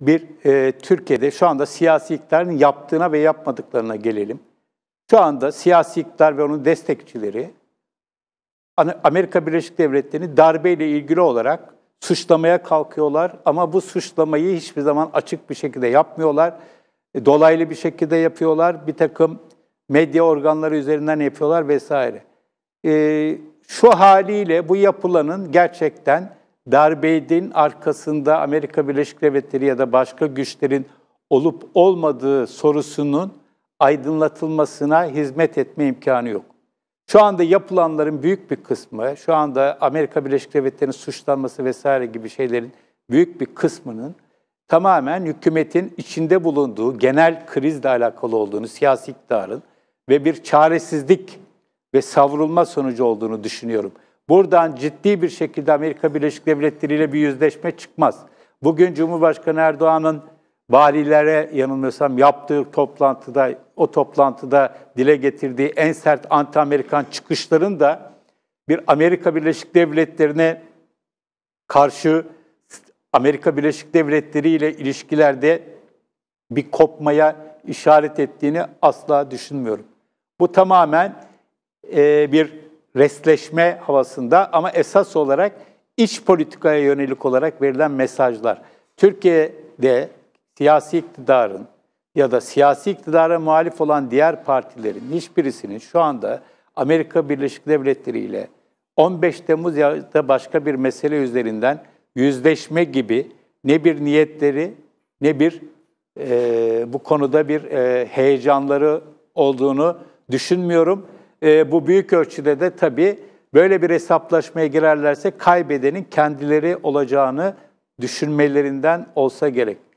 bir e, Türkiye'de şu anda siyasi iktidarın yaptığına ve yapmadıklarına gelelim. Şu anda siyasi iktidar ve onun destekçileri Amerika Birleşik Devletleri'ni darbeyle ilgili olarak suçlamaya kalkıyorlar ama bu suçlamayı hiçbir zaman açık bir şekilde yapmıyorlar. E, dolaylı bir şekilde yapıyorlar. Bir takım medya organları üzerinden yapıyorlar vesaire. E, şu haliyle bu yapılanın gerçekten darbeydin arkasında Amerika Birleşik Devletleri ya da başka güçlerin olup olmadığı sorusunun aydınlatılmasına hizmet etme imkanı yok. Şu anda yapılanların büyük bir kısmı, şu anda Amerika Birleşik Devletleri'nin suçlanması vesaire gibi şeylerin büyük bir kısmının tamamen hükümetin içinde bulunduğu genel krizle alakalı olduğunu, siyasi iktidarın ve bir çaresizlik ve savrulma sonucu olduğunu düşünüyorum. Buradan ciddi bir şekilde Amerika Birleşik Devletleri ile bir yüzleşme çıkmaz. Bugün Cumhurbaşkanı Erdoğan'ın valilere yanılmıyorsam yaptığı toplantıda, o toplantıda dile getirdiği en sert anti-Amerikan çıkışların da bir Amerika Birleşik Devletleri'ne karşı Amerika Birleşik Devletleri ile ilişkilerde bir kopmaya işaret ettiğini asla düşünmüyorum. Bu tamamen e, bir restleşme havasında ama esas olarak iç politikaya yönelik olarak verilen mesajlar. Türkiye'de siyasi iktidarın ya da siyasi iktidara muhalif olan diğer partilerin hiçbirisinin şu anda Amerika Birleşik Devletleri ile 15 Temmuz ya da başka bir mesele üzerinden yüzleşme gibi ne bir niyetleri ne bir e, bu konuda bir e, heyecanları olduğunu düşünmüyorum e, bu büyük ölçüde de tabii böyle bir hesaplaşmaya girerlerse kaybedenin kendileri olacağını düşünmelerinden olsa gerek.